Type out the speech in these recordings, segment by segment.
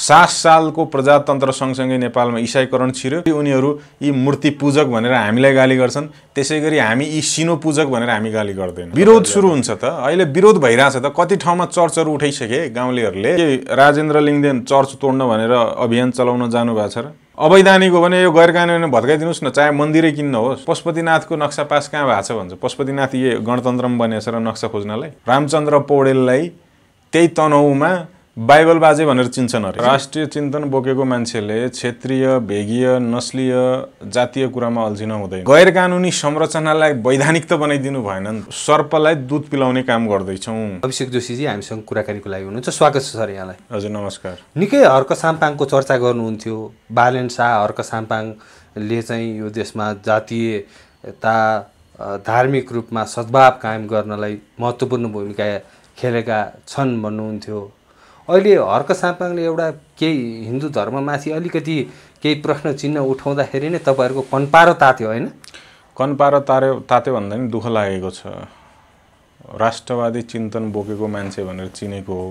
सात सालको प्रजातन्त्र सँगसँगै नेपालमा इसाईकरण छिर्यो उनीहरू यी मूर्ति पूजक भनेर हामीलाई गाली गर्छन् त्यसै गरी हामी यी सिनो पूजक भनेर हामी गाली गर्दैनौँ विरोध सुरु हुन्छ त अहिले विरोध भइरहेछ त कति ठाउँमा चर्चहरू उठाइसके गाउँलेहरूले राजेन्द्र लिङ्गदेन चर्च तोड्न भनेर अभियान चलाउन जानुभएको छ र अवैधानिक हो भने यो गैर कानुनी भत्काइदिनुहोस् न चाहे मन्दिरै किन्न होस् पशुपतिनाथको नक्सा पास कहाँ भएको छ भन्छ पशुपतिनाथ यो गणतन्त्रमा बनेछ र नक्सा खोज्नलाई रामचन्द्र पौडेललाई त्यही तनहुमा बाइबल बाजे भनेर चिन्छन् अरे राष्ट्रिय चिन्तन बोकेको मान्छेले क्षेत्रीय भेगीय नस्लीय जातीय कुरामा अल्झिन हुँदैन गैर कानुनी संरचनालाई वैधानिक त बनाइदिनु भएन सर्पलाई दुध पिलाउने काम गर्दैछौँ अभिषेक जोशीजी हामीसँग कुराकानीको लागि हुनुहुन्छ स्वागत छ सर यहाँलाई हजुर नमस्कार निकै हर्क साम्पाङको चर्चा गर्नुहुन्थ्यो बालेन शाह हर्क साम्पाङले चाहिँ यो देशमा जातीयता धार्मिक रूपमा सद्भाव कायम गर्नलाई महत्त्वपूर्ण भूमिका खेलेका छन् भन्नुहुन्थ्यो अहिले हर्क सापाङले एउटा केही हिन्दू धर्ममाथि अलिकति केही प्रश्न चिन्ह उठाउँदाखेरि नै तपाईँहरूको कन्पारो तात्यो होइन कन्पारो तार्यो तात्यो भन्दा पनि दुःख लागेको छ राष्ट्रवादी चिन्तन बोकेको मान्छे भनेर चिनेको हो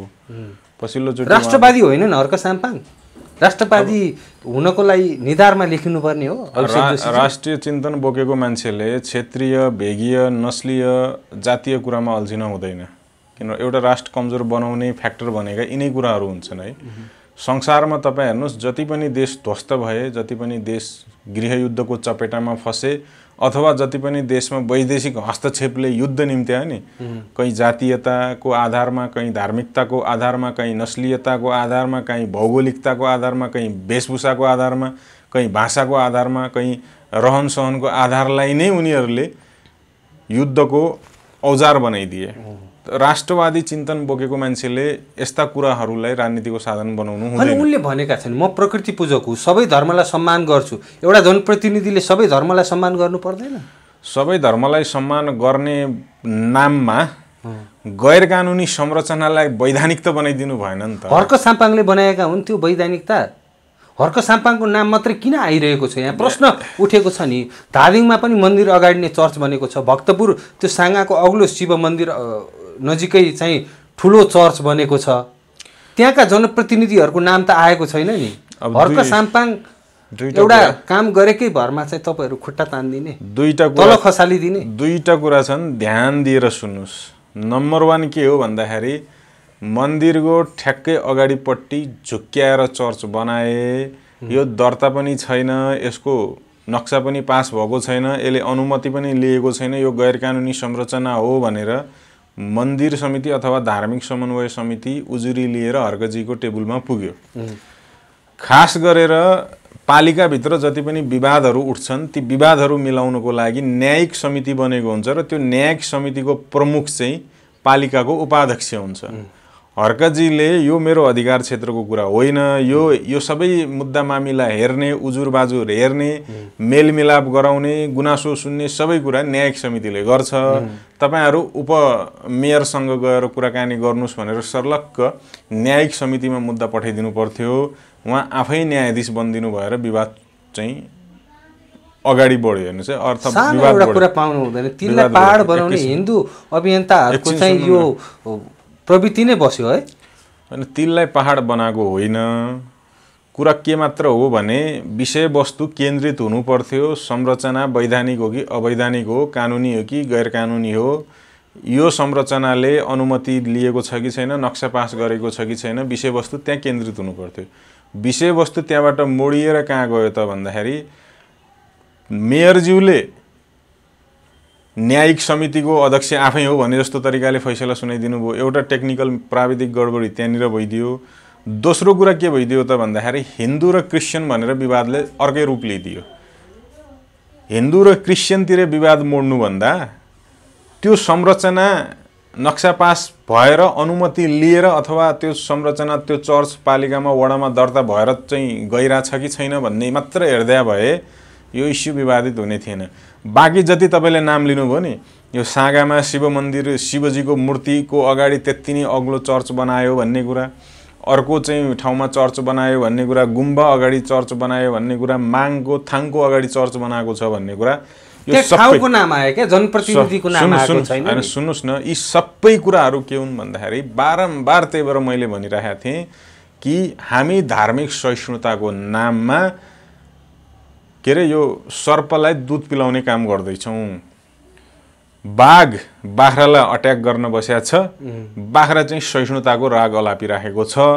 पछिल्लो चोटि राष्ट्रवादी होइन हर्क साम्पाङ राष्ट्रवादी हुनको लागि निधारमा लेखिनुपर्ने हो राष्ट्रिय चिन्तन बोकेको मान्छेले क्षेत्रीय भेगीय नस्लीय जातीय कुरामा अल्झिन हुँदैन किन एउटा राष्ट्र कमजोर बनाउने फ्याक्टर भनेका यिनै कुराहरू हुन्छन् है संसारमा तपाईँ हेर्नुहोस् जति पनि देश ध्वस्त भए जति पनि देश गृहयुद्धको चपेटामा फसे अथवा जति पनि देशमा वैदेशिक हस्तक्षेपले युद्ध हो नि कहीँ जातीयताको आधारमा कहीँ धार्मिकताको आधारमा कहीँ नस्लीयताको आधारमा कहीँ भौगोलिकताको आधारमा कहीँ वेशभूषाको आधारमा कहीँ भाषाको आधारमा कहीँ रहन सहनको आधारलाई नै उनीहरूले युद्धको औजार बनाइदिए राष्ट्रवादी चिन्तन बोकेको मान्छेले यस्ता कुराहरूलाई राजनीतिको साधन बनाउनु हुँदैन उनले भनेका छन् म प्रकृति पूजक हुँ सबै धर्मलाई सम्मान गर्छु एउटा जनप्रतिनिधिले सबै धर्मलाई सम्मान गर्नु पर्दैन सबै धर्मलाई सम्मान गर्ने नाममा गैर कानुनी संरचनालाई वैधानिक त बनाइदिनु भएन नि त हर्क साम्पाङले बनाएका हुन् त्यो वैधानिकता हर्क साम्पाङको नाम मात्रै किन आइरहेको छ यहाँ प्रश्न उठेको छ नि धादिङमा पनि मन्दिर अगाडि नै चर्च बनेको छ भक्तपुर त्यो साङ्गाको अग्लो शिव मन्दिर नजिकै चाहिँ ठुलो चर्च बनेको छ त्यहाँका जनप्रतिनिधिहरूको नाम त आएको छैन नि हर्क साम्पाङ एउटा काम गरेकै भरमा चाहिँ तपाईँहरू खुट्टा तानिदिने दुईवटा तल खसालिदिने दुईवटा कुरा छन् ध्यान दिएर सुन्नुहोस् नम्बर वान के हो भन्दाखेरि मन्दिरको ठ्याक्कै अगाडिपट्टि झुक्क्याएर चर्च बनाए यो दर्ता पनि छैन यसको नक्सा पनि पास भएको छैन यसले अनुमति पनि लिएको छैन यो गैर कानुनी संरचना हो भनेर मन्दिर समिति अथवा धार्मिक समन्वय समिति उजुरी लिएर हर्कजीको टेबुलमा पुग्यो खास गरेर पालिकाभित्र जति पनि विवादहरू उठ्छन् ती विवादहरू मिलाउनको लागि न्यायिक समिति बनेको हुन्छ र त्यो न्यायिक समितिको प्रमुख चाहिँ पालिकाको उपाध्यक्ष हुन्छ हर्कजीले यो मेरो अधिकार क्षेत्रको कुरा होइन यो यो सबै मुद्दा मामिला हेर्ने उजुर बाजुर हेर्ने मेलमिलाप गराउने गुनासो सुन्ने सबै कुरा न्यायिक समितिले गर्छ तपाईँहरू उपमेयरसँग गएर कुराकानी गर्नुहोस् भनेर सर्लक्क न्यायिक समितिमा मुद्दा पठाइदिनु पर्थ्यो उहाँ आफै न्यायाधीश बनिदिनु भएर विवाद चाहिँ अगाडि बढ्यो हेर्नुहोस् है अर्थ एउटा कुरा पाउनु हुँदैन तिनलाई पाहाड बनाउने हिन्दू अभियन्ताहरूको चाहिँ यो प्रवृत्ति नै बस्यो है होइन तिललाई पहाड बनाएको होइन कुरा के मात्र हो भने विषयवस्तु केन्द्रित हुनुपर्थ्यो संरचना वैधानिक हो कि अवैधानिक हो कानुनी हो कि गैर कानुनी हो यो संरचनाले अनुमति लिएको छ कि छैन नक्सा पास गरेको छ कि छैन विषयवस्तु त्यहाँ केन्द्रित हुनुपर्थ्यो विषयवस्तु त्यहाँबाट मोडिएर कहाँ गयो त भन्दाखेरि मेयरज्यूले न्यायिक समितिको अध्यक्ष आफै हो भने जस्तो तरिकाले फैसला सुनाइदिनु भयो एउटा टेक्निकल प्राविधिक गडबडी त्यहाँनिर भइदियो दोस्रो कुरा के भइदियो त भन्दाखेरि हिन्दू र क्रिस्चियन भनेर विवादले अर्कै रूप लिइदियो हिन्दू र क्रिस्चियनतिर विवाद मोड्नुभन्दा त्यो संरचना नक्सा पास भएर अनुमति लिएर अथवा त्यो संरचना त्यो चर्च पालिकामा वडामा दर्ता भएर चाहिँ गइरहेछ कि छैन भन्ने मात्र हेर्दा भए यो इस्यु विवादित हुने थिएन बाँकी जति तपाईँले नाम लिनुभयो नि यो सागामा शिव मन्दिर शिवजीको मूर्तिको अगाडि त्यति नै अग्लो चर्च बनायो भन्ने कुरा अर्को चाहिँ ठाउँमा चर्च बनायो भन्ने कुरा गुम्बा अगाडि चर्च बनायो भन्ने कुरा माङको थाङको अगाडि चर्च बनाएको छ भन्ने कुरा यो ठाउँको नाम आयो क्या जनप्रतिनिधिको नाम आएको छैन होइन सुन्नुहोस् न यी सबै कुराहरू के हुन् भन्दाखेरि बारम्बार त्यही भएर मैले भनिरहेको थिएँ कि हामी धार्मिक सहिष्णुताको नाममा के अरे यो सर्पलाई दुध पिलाउने काम गर्दैछौँ बाघ बाख्रालाई अट्याक गर्न बस्या छ बाख्रा चाहिँ सहिष्णुताको राग अलापिराखेको छ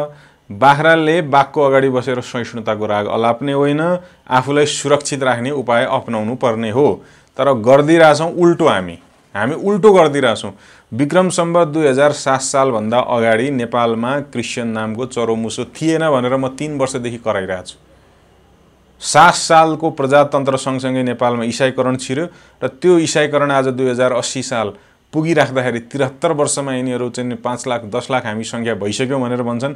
बाख्राले बाघको अगाडि बसेर सहिष्णुताको राग अलाप्ने होइन आफूलाई सुरक्षित राख्ने उपाय अप्नाउनु पर्ने हो तर गरिदिइरहेछौँ उल्टो हामी हामी उल्टो गरिदिइरहेछौँ विक्रम सम्बत दुई हजार सात सालभन्दा अगाडि नेपालमा क्रिस्चियन नामको चरोमुसो थिएन भनेर म तिन वर्षदेखि कराइरहेको छु सात सालको प्रजातन्त्र सँगसँगै नेपालमा इसाईकरण छिर्यो र त्यो इसाईकरण आज दुई हजार अस्सी साल पुगिराख्दाखेरि त्रिहत्तर वर्षमा यिनीहरू चाहिँ पाँच लाख दस लाख हामी सङ्ख्या भइसक्यो भनेर भन्छन्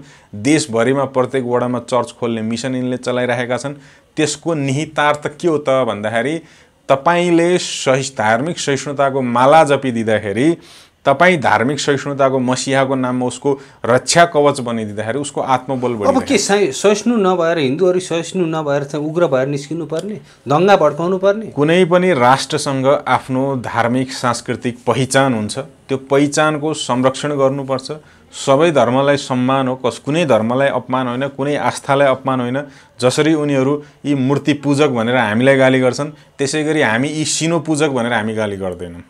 देशभरिमा प्रत्येक वडामा चर्च खोल्ने मिसन यिनले चलाइरहेका छन् त्यसको निहितार्थ के हो त भन्दाखेरि तपाईँले सहि धार्मिक सहिष्णुताको माला जपिदिँदाखेरि तपाईँ धार्मिक सहिष्णुताको मसिहाको नाममा उसको रक्षा कवच बनाइदिँदाखेरि उसको आत्मबल बढ्यो अब के सहिष्णु नभएर हिन्दूहरू सहिष्णु नभएर चाहिँ उग्र भएर निस्किनु पर्ने दङ्गा भड्काउनु पर्ने कुनै पनि राष्ट्रसँग आफ्नो धार्मिक सांस्कृतिक पहिचान हुन्छ त्यो पहिचानको संरक्षण गर्नुपर्छ सबै धर्मलाई सम्मान हो कस कुनै धर्मलाई अपमान होइन कुनै आस्थालाई अपमान होइन जसरी उनीहरू यी मूर्ति पूजक भनेर हामीलाई गाली गर्छन् त्यसै गरी हामी यी सिनो पूजक भनेर हामी गाली गर्दैनौँ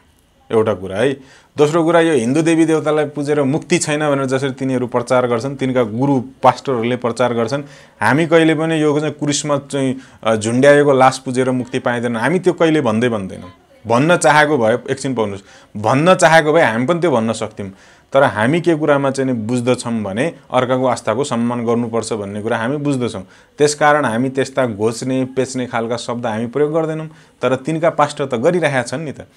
एउटा कुरा है दोस्रो कुरा यो हिन्दू देवी देवतालाई पुजेर मुक्ति छैन भनेर जसरी तिनीहरू प्रचार गर्छन् तिनका गुरु पास्टरहरूले प्रचार गर्छन् हामी कहिले पनि यो चाहिँ क्रिसमस चाहिँ झुन्ड्याएको लास पुजेर मुक्ति पाइँदैन हामी त्यो कहिले भन्दै भन्दैनौँ भन्न चाहेको भए एकछिन पाउनुहोस् भन्न चाहेको भए हामी पनि त्यो भन्न सक्थ्यौँ तर हामी के कुरामा चाहिँ बुझ्दछौँ भने अर्काको आस्थाको सम्मान गर्नुपर्छ भन्ने कुरा हामी बुझ्दछौँ त्यसकारण हामी त्यस्ता घोच्ने पेच्ने खालका शब्द हामी प्रयोग गर्दैनौँ तर तिनका पास्टर त गरिरहेका छन् नि त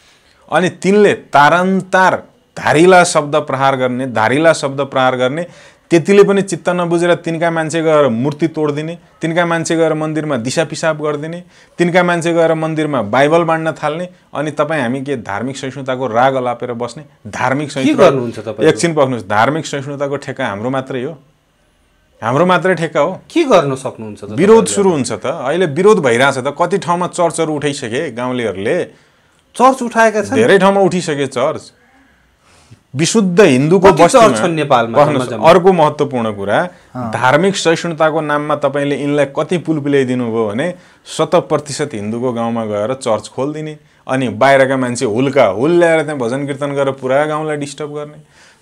अनि तिनले तारन्तार धारिला शब्द प्रहार गर्ने धारिला शब्द प्रहार गर्ने त्यतिले पनि चित्त नबुझेर तिनका मान्छे गएर मूर्ति तोडिदिने तिनका मान्छे गएर मन्दिरमा दिशा पिसाब गरिदिने तिनका मान्छे गएर मन्दिरमा बाइबल बाँड्न थाल्ने अनि तपाईँ हामी के धार्मिक सहिष्णुताको राग अलापेर बस्ने धार्मिक सहिष्णुता एकछिन पक्नुहोस् धार्मिक सहिष्णुताको ठेक्का हाम्रो मात्रै हो हाम्रो मात्रै ठेक्का हो के गर्न सक्नुहुन्छ विरोध सुरु हुन्छ त अहिले विरोध भइरहेछ त कति ठाउँमा चर्चहरू उठाइसके गाउँलेहरूले चर्च उठाएका छन् धेरै ठाउँमा उठिसके चर्च विशुद्ध हिन्दूको अर्को महत्त्वपूर्ण कुरा धार्मिक सहिष्णुताको नाममा तपाईँले यिनलाई कति पुल पुल्याइदिनुभयो भने शत प्रतिशत हिन्दूको गाउँमा गएर चर्च खोलिदिने अनि बाहिरका मान्छे हुल्का हुल ल्याएर त्यहाँ भजन कीर्तन गरेर पुरा गाउँलाई डिस्टर्ब गर्ने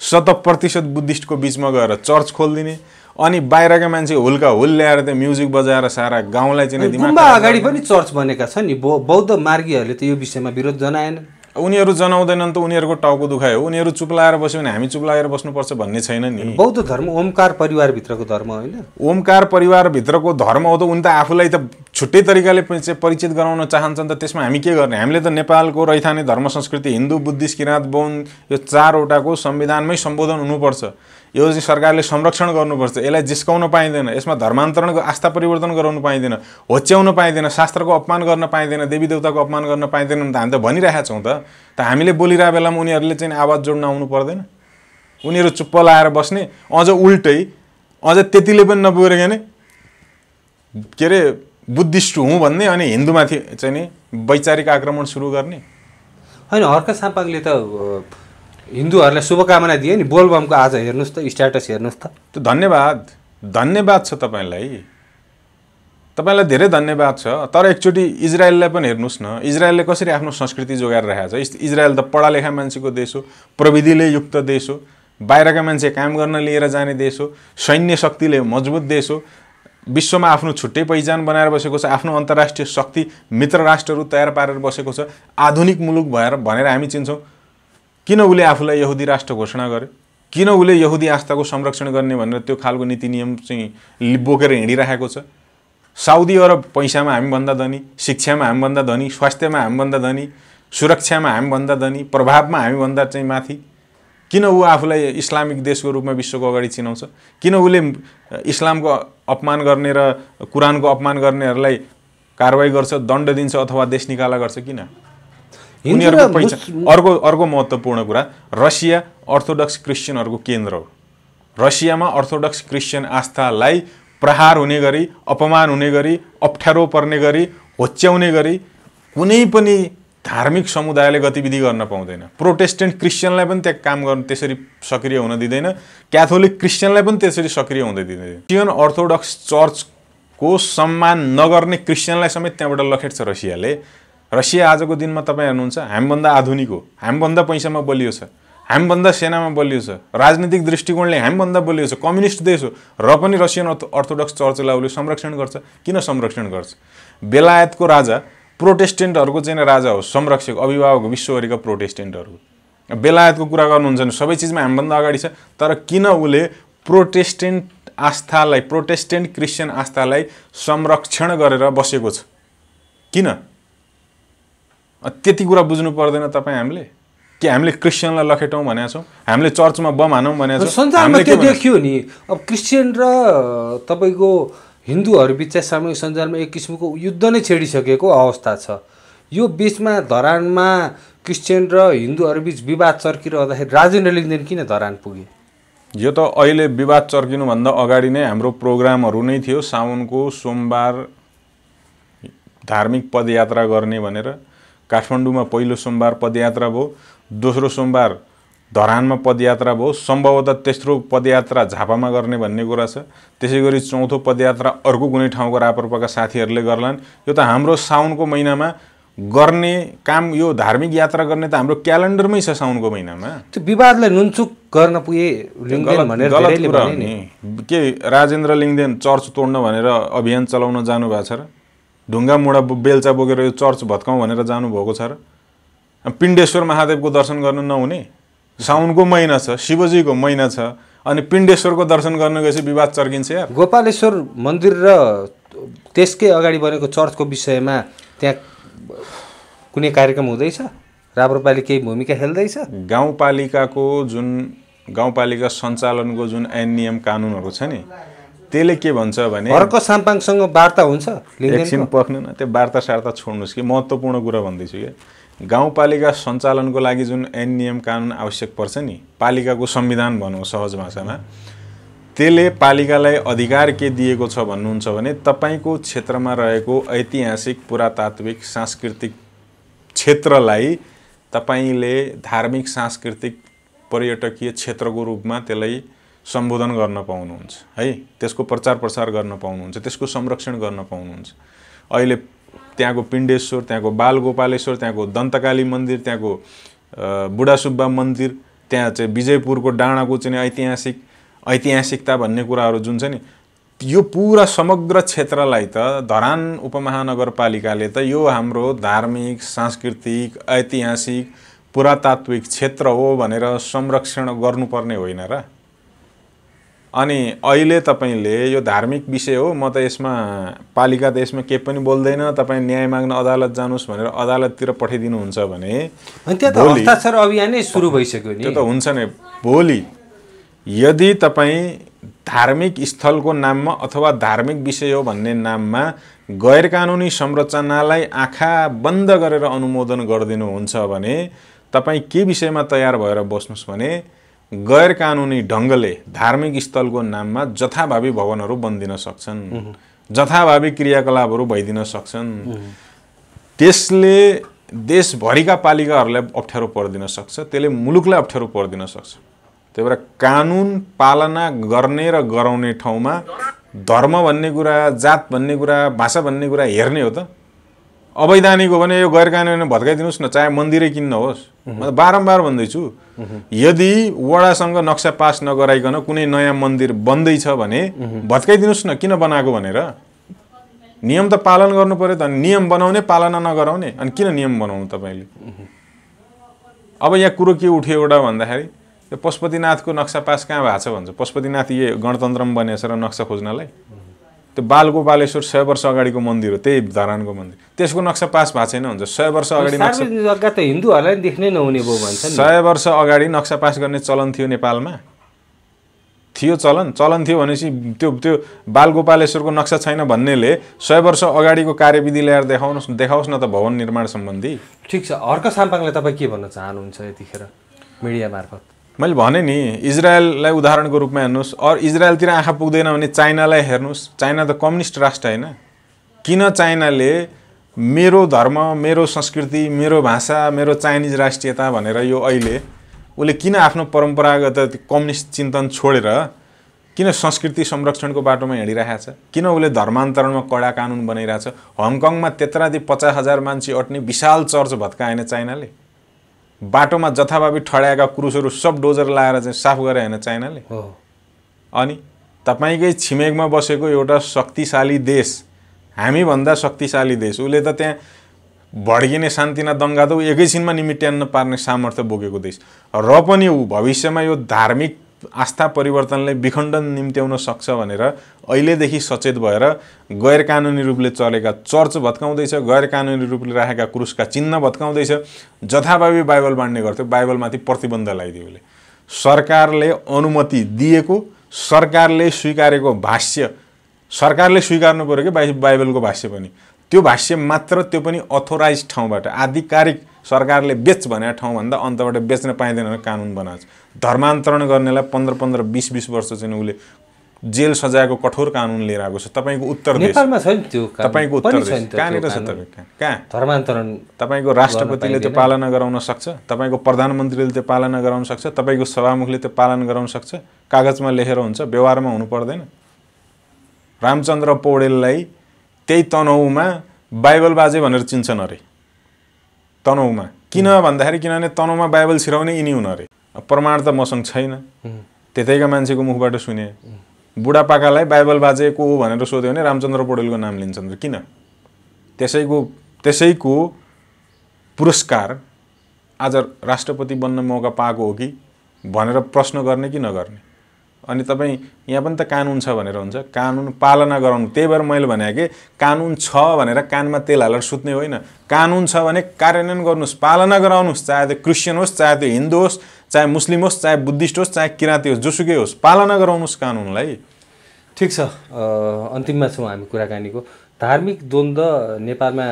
शत प्रतिशत बुद्धिस्टको बिचमा गएर चर्च खोलिदिने अनि बाहिरका मान्छे हुल्का हुल ल्याएर त्यो म्युजिक बजाएर सारा गाउँलाई चाहिँ गुम्बा अगाडि पनि चर्च बनेका छन् नि बौद्ध मार्गीहरूले त यो विषयमा विरोध जनाएन उनीहरू जनाउँदैनन् त उनीहरूको टाउको दुखाइ हो उनीहरू चुप लगाएर बस्यो भने हामी चुप लगाएर बस्नुपर्छ भन्ने छैन नि बौद्ध धर्म ओमकार परिवारभित्रको धर्म होइन ओमकार परिवारभित्रको धर्म हो त उनी त आफूलाई त छुट्टै तरिकाले परिचित गराउन चाहन्छन् त त्यसमा हामी के गर्ने हामीले त नेपालको रैथाने धर्म संस्कृति हिन्दू बुद्धिस्ट किराँत बौन यो चारवटाको संविधानमै सम्बोधन हुनुपर्छ यो चाहिँ सरकारले संरक्षण गर्नुपर्छ यसलाई जिस्काउन पाइँदैन यसमा धर्मान्तरणको आस्था परिवर्तन गराउनु पाइँदैन होच्याउन पाइँदैन शास्त्रको अपमान गर्न पाइँदैन देवी देवताको अपमान गर्न पाइँदैन त हामी त भनिरहेका छौँ त त हामीले बोलिरहेको बेलामा उनीहरूले चाहिँ आवाज जोड्न आउनु पर्दैन उनीहरू चुप्प लाएर बस्ने अझ उल्टै अझ त्यतिले पनि नपुगेर भने के अरे बुद्धिस्ट हुँ भन्ने अनि हिन्दूमाथि चाहिँ नि वैचारिक आक्रमण सुरु गर्ने होइन हर्क सापाकले त हिन्दूहरूलाई शुभकामना दिए नि बोलबमको आज हेर्नुहोस् त स्ट्याटस हेर्नुहोस् त त्यो धन्यवाद धन्यवाद छ तपाईँलाई तपाईँलाई धेरै धन्यवाद छ तर एकचोटि इजरायललाई पनि हेर्नुहोस् न इजरायलले कसरी आफ्नो संस्कृति जोगाएर राखेको छ इजरायल त पढालेखा मान्छेको देश हो प्रविधिले युक्त देश हो बाहिरका मान्छे काम गर्न लिएर जाने देश हो सैन्य शक्तिले मजबुत देश हो विश्वमा आफ्नो छुट्टै पहिचान बनाएर बसेको छ आफ्नो अन्तर्राष्ट्रिय शक्ति मित्र राष्ट्रहरू तयार पारेर बसेको छ आधुनिक मुलुक भएर भनेर हामी चिन्छौँ किन उसले आफूलाई यहुदी राष्ट्र घोषणा गर्यो किन उसले यहुदी आस्थाको संरक्षण गर्ने भनेर त्यो खालको नीति नियम चाहिँ बोकेर हिँडिरहेको छ साउदी अरब पैसामा हामीभन्दा धनी शिक्षामा हामीभन्दा धनी स्वास्थ्यमा हामीभन्दा धनी सुरक्षामा हामीभन्दा धनी प्रभावमा हामीभन्दा चाहिँ माथि किन ऊ आफूलाई इस्लामिक देशको रूपमा विश्वको अगाडि चिनाउँछ किन उसले इस्लामको अपमान गर्ने र कुरानको अपमान गर्नेहरूलाई कारवाही गर्छ दण्ड दिन्छ अथवा देश निकाला गर्छ किन उनीहरूको पहिचान अर्को अर्को महत्त्वपूर्ण कुरा रसिया अर्थोडक्स क्रिस्चियनहरूको केन्द्र हो रसियामा अर्थोडक्स क्रिस्चियन आस्थालाई प्रहार हुने गरी अपमान हुने गरी अप्ठ्यारो पर्ने गरी होच्याउने गरी कुनै पनि धार्मिक समुदायले गतिविधि गर्न पाउँदैन प्रोटेस्टेन्ट क्रिस्चियनलाई पनि त्यहाँ काम गर्नु त्यसरी सक्रिय हुन दिँदैन क्याथोलिक क्रिस्चियनलाई पनि त्यसरी सक्रिय हुँदै दिँदैन क्रिस्चियन अर्थोडक्स चर्चको सम्मान नगर्ने क्रिस्चियनलाई समेत त्यहाँबाट लखेट्छ रसियाले रसिया आजको दिनमा तपाईँ हेर्नुहुन्छ हामीभन्दा आधुनिक हो हामीभन्दा पैसामा बलियो छ हामीभन्दा सेनामा बलियो छ राजनीतिक दृष्टिकोणले हामीभन्दा बलियो छ कम्युनिस्ट देश हो र पनि रसियन अर्थोडक्स चर्चलाई उसले संरक्षण गर्छ किन संरक्षण गर्छ बेलायतको राजा प्रोटेस्टेन्टहरूको चाहिँ राजा हो संरक्षक अभिभावक विश्वभरिका प्रोटेस्टेन्टहरू बेलायतको कुरा गर्नुहुन्छ भने सबै चिजमा हामीभन्दा अगाडि छ तर किन उसले प्रोटेस्टेन्ट आस्थालाई प्रोटेस्टेन्ट क्रिस्चियन आस्थालाई संरक्षण गरेर बसेको छ किन त्यति कुरा बुझ्नु पर्दैन तपाईँ हामीले कि हामीले क्रिस्चियनलाई लखेटौँ भनेका छौँ हामीले चर्चमा बम हानौँ भनेको छौँ संसारमा त्यो देखियो नि अब क्रिस्चियन र तपाईँको हिन्दूहरू बिच चाहिँ सामूहिक सञ्जालमा एक किसिमको युद्ध नै छेडिसकेको अवस्था छ यो बिचमा धरानमा क्रिस्चियन र हिन्दूहरू बिच विवाद चर्किरहँदाखेरि राजेन्द्र लिङ्गदेन किन धरान पुगे यो त अहिले विवाद चर्किनुभन्दा अगाडि नै हाम्रो प्रोग्रामहरू नै थियो साउनको सोमबार धार्मिक पदयात्रा गर्ने भनेर काठमाडौँमा पहिलो सोमबार पदयात्रा भयो दोस्रो सोमबार धरानमा पदयात्रा भयो सम्भवतः तेस्रो पदयात्रा झापामा गर्ने भन्ने कुरा छ त्यसै गरी चौथो पदयात्रा अर्को कुनै ठाउँको रापरपाका साथीहरूले गर्लान् यो त हाम्रो साउनको महिनामा गर्ने काम यो धार्मिक यात्रा गर्ने त हाम्रो क्यालेन्डरमै छ साउनको महिनामा त्यो विवादलाई नुनचुक गर्न पुगे गलत कुरा हो नि के राजेन्द्र लिङ्गदेन चर्च तोड्न भनेर अभियान चलाउन जानुभएको छ र ढुङ्गा मुढा बेल्चा बोकेर यो चर्च भत्काउँ भनेर जानुभएको छ र पिण्डेश्वर महादेवको दर्शन गर्नु नहुने साउनको महिना छ शिवजीको महिना छ अनि पिण्डेश्वरको दर्शन गर्न गएपछि विवाद चर्किन्छ या गोपालेश्वर मन्दिर र त्यसकै अगाडि बनेको चर्चको विषयमा त्यहाँ कुनै कार्यक्रम हुँदैछ राम्रोपालि केही भूमिका खेल्दैछ गाउँपालिकाको जुन गाउँपालिका सञ्चालनको जुन ऐन नियम कानुनहरू छ नि त्यसले के भन्छ भने अर्को साम्पाङसँग वार्ता हुन्छ एकछिन पख्नु न त्यो वार्ता सार्ता छोड्नुहोस् कि महत्त्वपूर्ण कुरा भन्दैछु क्या गाउँपालिका सञ्चालनको लागि जुन ऐन नियम कानुन आवश्यक पर्छ नि पालिकाको संविधान भनौँ सहज भाषामा त्यसले पालिकालाई अधिकार के दिएको छ भन्नुहुन्छ भने तपाईँको क्षेत्रमा रहेको ऐतिहासिक पुरातात्विक सांस्कृतिक क्षेत्रलाई तपाईँले धार्मिक सांस्कृतिक पर्यटकीय क्षेत्रको रूपमा त्यसलाई सम्बोधन गर्न पाउनुहुन्छ है त्यसको प्रचार प्रसार गर्न पाउनुहुन्छ त्यसको संरक्षण गर्न पाउनुहुन्छ अहिले त्यहाँको पिण्डेश्वर त्यहाँको बाल गोपालेश्वर त्यहाँको दन्तकाली मन्दिर त्यहाँको बुढा सुब्बा मन्दिर त्यहाँ चाहिँ विजयपुरको डाँडाको चाहिँ ऐतिहासिक ऐतिहासिकता भन्ने कुराहरू जुन छ नि यो पुरा समग्र क्षेत्रलाई त धरान उपमहानगरपालिकाले त यो हाम्रो धार्मिक सांस्कृतिक ऐतिहासिक पुरातात्विक क्षेत्र हो भनेर संरक्षण गर्नुपर्ने होइन र अनि अहिले तपाईँले यो धार्मिक विषय हो म त यसमा पालिका त यसमा केही पनि बोल्दैन तपाईँ न्याय माग्न अदालत जानुहोस् भनेर अदालततिर पठाइदिनुहुन्छ भने हस्ताक्षर अभियानै सुरु भइसक्यो नि त्यो त हुन्छ नै भोलि यदि तपाईँ धार्मिक स्थलको नाममा अथवा धार्मिक विषय हो भन्ने नाममा गैर कानुनी संरचनालाई आँखा बन्द गरेर अनुमोदन गरिदिनुहुन्छ भने तपाईँ के विषयमा तयार भएर बस्नुहोस् भने गैर कानुनी ढङ्गले धार्मिक स्थलको नाममा जथाभावी भवनहरू बनिदिन सक्छन् जथाभावी क्रियाकलापहरू भइदिन सक्छन् त्यसले देशभरिका पालिकाहरूलाई अप्ठ्यारो परिदिन सक्छ त्यसले मुलुकलाई अप्ठ्यारो परिदिन सक्छ त्यही भएर कानुन पालना गर्ने र गराउने ठाउँमा धर्म भन्ने कुरा जात भन्ने कुरा भाषा भन्ने कुरा हेर्ने हो त अवैधानिक हो भने यो गैर कानुनी भत्काइदिनुहोस् न चाहे मन्दिरै किन्न होस् म त बारम्बार भन्दैछु यदि वडासँग नक्सा पास नगराइकन कुनै नयाँ मन्दिर बन्दैछ भने भत्काइदिनुहोस् न किन बनाएको भनेर नियम त पालन गर्नु पऱ्यो त नियम बनाउने पालना नगराउने अनि किन नियम बनाउनु तपाईँले अब यहाँ कुरो के उठ्यो एउटा भन्दाखेरि यो पशुपतिनाथको नक्सा पास कहाँ भएको छ भन्छ पशुपतिनाथ यो गणतन्त्रमा बनेछ र नक्सा खोज्नलाई त्यो बालगोपालेश्वर सय वर्ष अगाडिको मन्दिर हो त्यही धरानको मन्दिर त्यसको नक्सा पास भएको छैन हुन्छ सय वर्ष अगाडि जग्गा त हिन्दूहरूलाई देख्नै नहुने भयो भन्छ सय वर्ष अगाडि नक्सा पास गर्ने चलन थियो नेपालमा थियो चलन चलन थियो भनेपछि त्यो त्यो बालगोपालेश्वरको नक्सा छैन भन्नेले सय वर्ष अगाडिको कार्यविधि ल्याएर देखाउनु देखाओस् न त भवन निर्माण सम्बन्धी ठिक छ हर्क साम्पाङलाई तपाईँ के भन्न चाहनुहुन्छ यतिखेर मिडिया मार्फत मैले भने नि इजरायललाई उदाहरणको रूपमा हेर्नुहोस् अरू इजरायलतिर आँखा पुग्दैन भने चाइनालाई हेर्नुहोस् चाइना त कम्युनिस्ट राष्ट्र होइन किन चाइनाले मेरो धर्म मेरो संस्कृति मेरो भाषा मेरो चाइनिज राष्ट्रियता भनेर यो अहिले उसले किन आफ्नो परम्परागत कम्युनिस्ट चिन्तन छोडेर किन संस्कृति संरक्षणको बाटोमा हिँडिरहेको छ किन उसले धर्मान्तरणमा कडा कानुन बनाइरहेछ हङकङमा त्यत्राति पचास हजार मान्छे अट्ने विशाल चर्च भत्काएन चाइनाले बाटोमा जथाभावी ठड्याएका क्रुसहरू सब डोजर लाएर चाहिँ साफ गरे होइन चाइनाले अनि तपाईँकै छिमेकमा बसेको एउटा शक्तिशाली देश हामीभन्दा शक्तिशाली देश उसले त त्यहाँ भड्किने शान्तिना दङ्गा त ऊ एकैछिनमा निमिट्यान्न पार्ने सामर्थ्य बोकेको देश र पनि ऊ भविष्यमा यो धार्मिक आस्था परिवर्तनले विखण्डन निम्त्याउन सक्छ भनेर अहिलेदेखि सचेत भएर गैर कानुनी रूपले चलेका चर्च भत्काउँदैछ गैर कानुनी रूपले राखेका क्रुसका चिन्ह भत्काउँदैछ जथाभावी बाइबल बाँड्ने गर्थ्यो बाइबलमाथि प्रतिबन्ध लगाइदियो उसले सरकारले अनुमति दिएको सरकारले स्वीकारेको भाष्य सरकारले स्वीकार्नु पऱ्यो कि बाइबलको भाष्य पनि त्यो भाष्य मात्र त्यो पनि अथोराइज ठाउँबाट आधिकारिक सरकारले बेच भने ठाउँभन्दा अन्तबाट बेच्न पाइँदैन कानुन बनाएको छ धर्मान्तरण गर्नेलाई पन्ध्र पन्ध्र बिस बिस वर्ष चाहिँ उसले जेल सजायको कठोर कानुन लिएर आएको छ तपाईँको उत्तर नेपालमा छ त्यो तपाईँको उत्तर कहाँनिर छ तपाईँ कहाँ धर्मान्तरण तपाईँको राष्ट्रपतिले त्यो पालना गराउन सक्छ तपाईँको प्रधानमन्त्रीले त्यो पालना गराउन सक्छ तपाईँको सभामुखले त्यो पालना गराउन सक्छ कागजमा लेखेर हुन्छ व्यवहारमा हुनु पर्दैन रामचन्द्र पौडेललाई त्यही तनहुमा बाइबल बाजे भनेर चिन्छन् अरे तनहुमा किन भन्दाखेरि किनभने तनहुमा बाइबल छिराउने यिनी हुन अरे प्रमाण त मसँग छैन त्यतैका मान्छेको मुखबाट सुने बुढापाकालाई बाइबल बाजे को हो भनेर सोध्यो भने रामचन्द्र पौडेलको नाम लिन्छन् र किन त्यसैको त्यसैको पुरस्कार आज राष्ट्रपति बन्न मौका पाएको हो कि भनेर प्रश्न गर्ने कि नगर्ने अनि तपाईँ यहाँ पनि त कानुन छ भनेर हुन्छ कानुन पालना गराउनु त्यही भएर मैले भने कि कानुन छ भनेर कानमा तेल हालेर सुत्ने होइन कानुन छ भने कार्यान्वयन गर्नुहोस् पालना गराउनुहोस् चाहे त्यो क्रिस्चियन होस् चाहे त्यो हिन्दू होस् चाहे मुस्लिम होस् चाहे बुद्धिस्ट होस् चाहे किराँती होस् जोसुकै होस् पालना गराउनुहोस् कानुनलाई ठिक छ अन्तिममा छौँ हामी कुराकानीको धार्मिक द्वन्द नेपालमा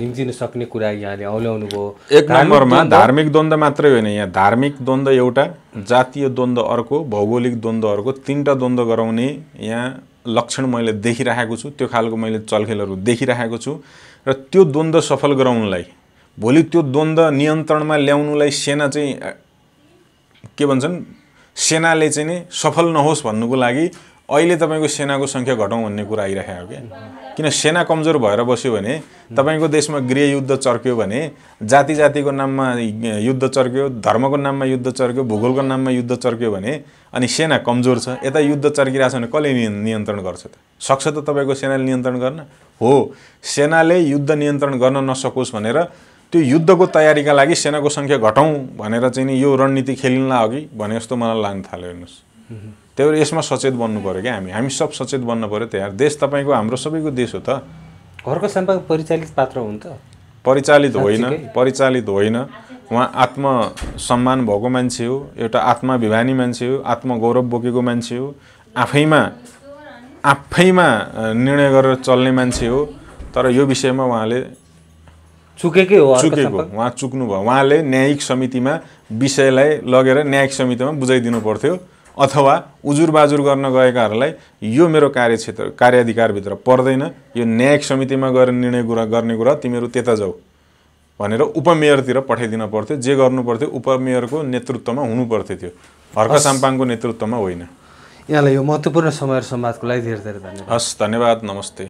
निम्जिन सक्ने कुरा यहाँले औल्याउनु भयो एक नम्बरमा धार्मिक द्वन्द मात्रै होइन यहाँ धार्मिक द्वन्द्व एउटा जातीय द्वन्द्व अर्को भौगोलिक द्वन्द्व अर्को तिनवटा द्वन्द्व गराउने यहाँ लक्षण मैले देखिराखेको छु त्यो खालको मैले चलखेलहरू देखिराखेको छु र त्यो द्वन्द्व सफल गराउनलाई भोलि त्यो द्वन्द्व नियन्त्रणमा ल्याउनुलाई सेना चाहिँ के भन्छन् सेनाले चाहिँ नि सफल नहोस् भन्नुको लागि अहिले तपाईँको सेनाको सङ्ख्या घटाउँ भन्ने कुरा आइरहेको क्या किन सेना कमजोर भएर बस्यो भने तपाईँको देशमा गृह युद्ध चर्क्यो भने जाति जातिको नाममा युद्ध चर्क्यो धर्मको नाममा युद्ध चर्क्यो भूगोलको नाममा युद्ध चर्क्यो भने अनि सेना कमजोर छ यता युद्ध चर्किरहेछ भने कसले नियन्त्रण गर्छ त सक्छ त तपाईँको सेनाले नियन्त्रण गर्न हो सेनाले युद्ध नियन्त्रण गर्न नसकोस् भनेर त्यो युद्धको तयारीका लागि सेनाको सङ्ख्या घटाउँ भनेर चाहिँ नि यो रणनीति लाग्यो अघि भने जस्तो मलाई लाग्न थाल्यो हेर्नुहोस् त्यही भएर यसमा सचेत बन्नु पऱ्यो क्या हामी हामी सब सचेत बन्नु पऱ्यो त्यहाँ देश तपाईँको हाम्रो सबैको देश हो त घरको सम्पर्क परिचालित पात्र हुन्छ परिचालित होइन परिचालित होइन उहाँ आत्मसम्मान भएको मान्छे हो एउटा आत्माभिमानी मान्छे हो आत्मगौरव बोकेको मान्छे हो आफैमा आफैमा निर्णय गरेर चल्ने मान्छे हो तर यो विषयमा उहाँले चुकेकै हो चुकेको उहाँ चुक्नु भयो उहाँले न्यायिक समितिमा विषयलाई लगेर न्यायिक समितिमा बुझाइदिनु पर्थ्यो अथवा उजुरबाजुर गर्न गएकाहरूलाई यो मेरो कार्यक्षेत्र कार्याधिकारभित्र पर्दैन यो न्यायिक समितिमा गएर निर्णय कुरा गर्ने कुरा तिमीहरू त्यता जाऊ भनेर उपमेयरतिर पठाइदिन पर्थ्यो जे गर्नु पर्थ्यो उपमेयरको नेतृत्वमा हुनुपर्थ्यो त्यो हर्क साम्पाङको नेतृत्वमा होइन यहाँलाई यो महत्त्वपूर्ण समय र संवादको लागि धेरै धेरै धन्यवाद हस् धन्यवाद नमस्ते